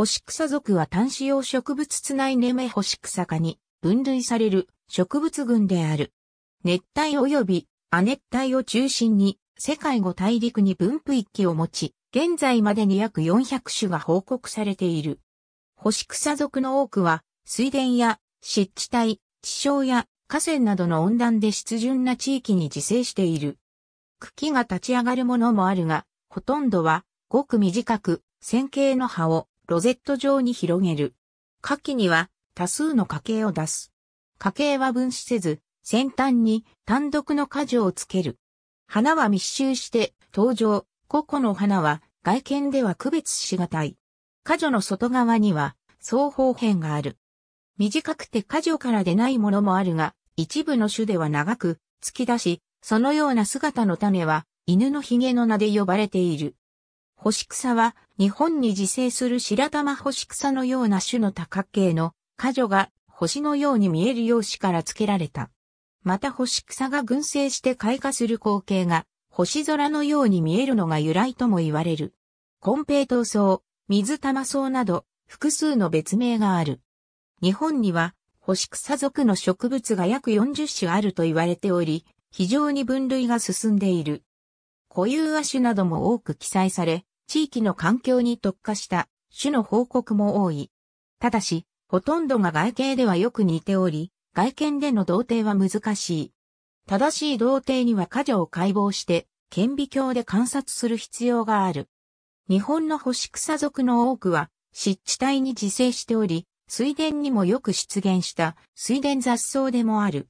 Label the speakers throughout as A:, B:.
A: 星草サ属は単子用植物つないネメ星草科に分類される植物群である。熱帯及び亜熱帯を中心に世界5大陸に分布域を持ち、現在までに約400種が報告されている。干し草属の多くは、水田や湿地帯、地層や河川などの温暖で湿潤な地域に自生している。茎が立ち上がるものもあるが、ほとんどはごく短く、線形の葉をロゼット状に広げる。下記には多数の家系を出す。家計は分子せず、先端に単独の果樹をつける。花は密集して登場。個々の花は外見では区別しがたい。果樹の外側には双方辺がある。短くて果樹から出ないものもあるが、一部の種では長く突き出し、そのような姿の種は犬の髭の名で呼ばれている。干し草は日本に自生する白玉星草のような種の多角形の果樹が星のように見える容姿から付けられた。また星草が群生して開花する光景が星空のように見えるのが由来とも言われる。金平糖草、水玉草など複数の別名がある。日本には星草属の植物が約40種あると言われており、非常に分類が進んでいる。固有亜種なども多く記載され、地域の環境に特化した種の報告も多い。ただし、ほとんどが外形ではよく似ており、外見での同定は難しい。正しい同定には過剰を解剖して、顕微鏡で観察する必要がある。日本の干し草属の多くは、湿地帯に自生しており、水田にもよく出現した水田雑草でもある。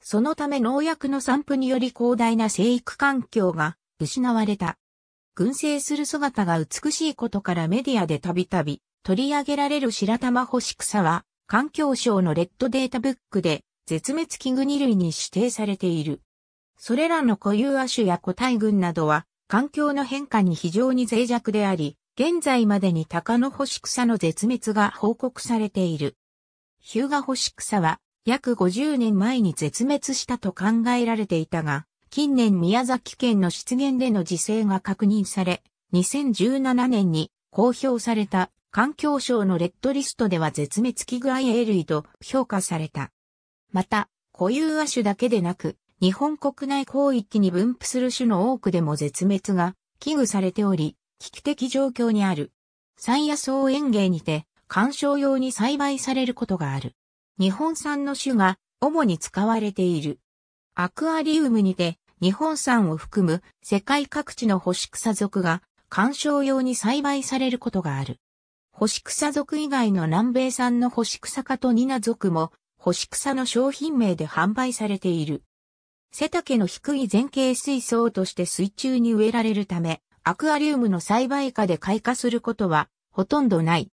A: そのため農薬の散布により広大な生育環境が失われた。群生する姿が美しいことからメディアでたびたび取り上げられる白玉星草は、環境省のレッドデータブックで絶滅危惧二類に指定されている。それらの固有亜種や個体群などは、環境の変化に非常に脆弱であり、現在までに鷹の星草の絶滅が報告されている。ヒューガ星草は約50年前に絶滅したと考えられていたが、近年宮崎県の出現での自生が確認され、2017年に公表された環境省のレッドリストでは絶滅危惧 IA 類と評価された。また、固有亜種だけでなく、日本国内広域に分布する種の多くでも絶滅が危惧されており、危機的状況にある。山野草園芸にて、観賞用に栽培されることがある。日本産の種が主に使われている。アクアリウムにて日本産を含む世界各地の干し草属が観賞用に栽培されることがある。干し草属以外の南米産の干し草科とニナ属も干し草の商品名で販売されている。背丈の低い前景水槽として水中に植えられるため、アクアリウムの栽培下で開花することはほとんどない。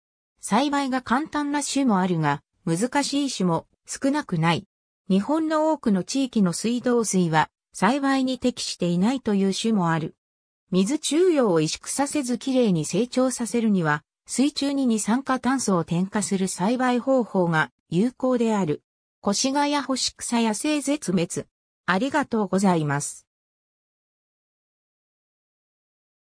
A: 栽培が簡単な種もあるが、難しい種も少なくない。日本の多くの地域の水道水は栽培に適していないという種もある。水中葉を萎縮させずきれいに成長させるには、水中に二酸化炭素を添加する栽培方法が有効である。越谷干し草野生絶滅。ありがとうございます。